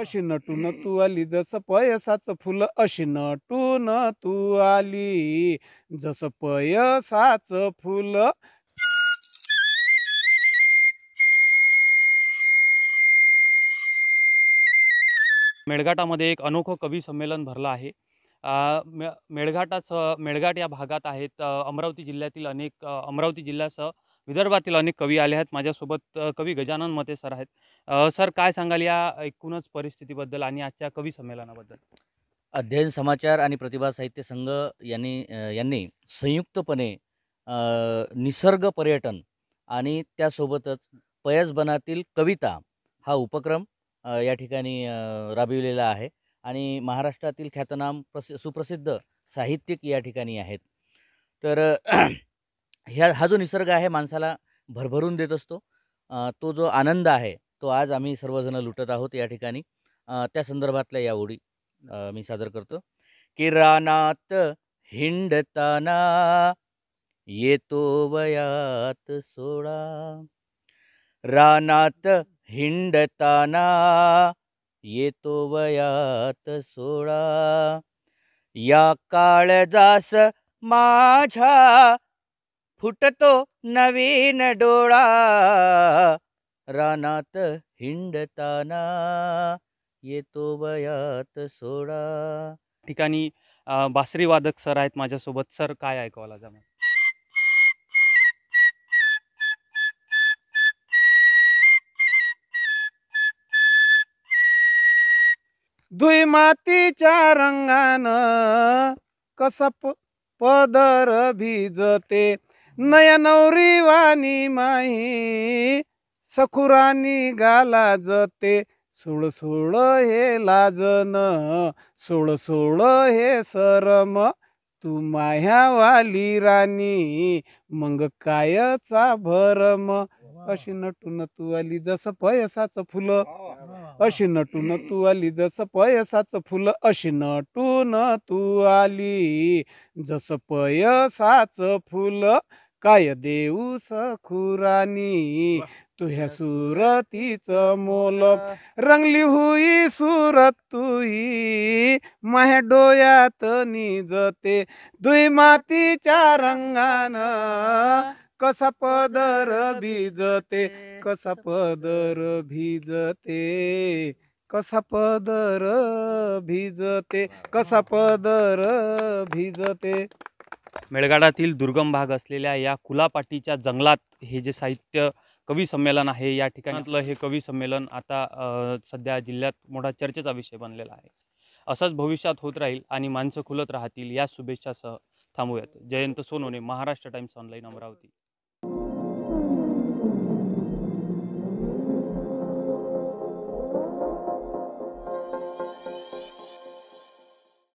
अशी नटून तू आली जसं पयसाचं फुल अशी नटून तू आली जसं पयसाच फुल मेळघाटामध्ये एक अनोखं कवी संमेलन भरलं आहे मेळघाटाचं मेळघाट या भागात आहेत अमरावती जिल्ह्यातील अनेक अमरावती जिल्ह्यासह विदर्भातील अनेक कवी आले आहेत माझ्यासोबत कवी गजानन मते सर आहेत सर काय सांगाल या एकूणच परिस्थितीबद्दल आणि आजच्या कवी संमेलनाबद्दल अध्ययन समाचार आणि प्रतिभा साहित्य संघ यांनी यांनी संयुक्तपणे निसर्ग पर्यटन आणि त्यासोबतच पयसबनातील कविता हा उपक्रम या ठिकाणी राबविलेला आहे आणि महाराष्ट्रातील ख्यातनाम प्रसि सुप्रसिद्ध साहित्यिक या ठिकाणी आहेत तर ह्या हा जो निसर्ग आहे माणसाला भरभरून देत असतो तो जो आनंद आहे तो आज आम्ही सर्वजण लुटत आहोत या ठिकाणी त्या संदर्भातल्या या ओळी मी सादर करतो रानात हिंडताना येतो वयात सोळा रानात हिंडताना येतो वयात सोळा या काळजास माझ्या फुटतो नवीन डोळा रानात हिंडताना येतो वयात सोडा ठिकाणी बासरी वादक सर आहेत माझ्यासोबत सर काय ऐकवायला जमेल दुई मातीच्या रंगानं कसप पदर भिजते नया नवरी वाणी माही सखुरानी गाला जते सोळ सोळ हे लाजन सोळ सोळ हे सरम तू वाली राणी मग कायचा भरम अशी नटून तू आली जसं पयसाचं फुलं अशी नटून तू आली जसं पयसाचं फुलं अशी नटून तू आली जसं पयसाचं फुल काय देऊ सखुरानी तुह्या सुरतीच मोल रंगली हुई सुरत तुई माह्या डोयात निजते दुई मातीच्या रंगान कसा पदर भिजते कसा पदर भिजते कसा पदर भिजते कसा पदर भिजते मेळगाडातील दुर्गम भाग असलेल्या या कुलापाटीच्या जंगलात हे जे साहित्य कवी संमेलन आहे या ठिकाणातलं हे कवी संमेलन आता सध्या जिल्ह्यात मोठा चर्चेचा विषय बनलेला आहे असंच भविष्यात होत राहील आणि माणसं खुलत राहतील या शुभेच्छासह थांबूयात जयंत सोनोने महाराष्ट्र टाइम्स ऑनलाईन अमरावती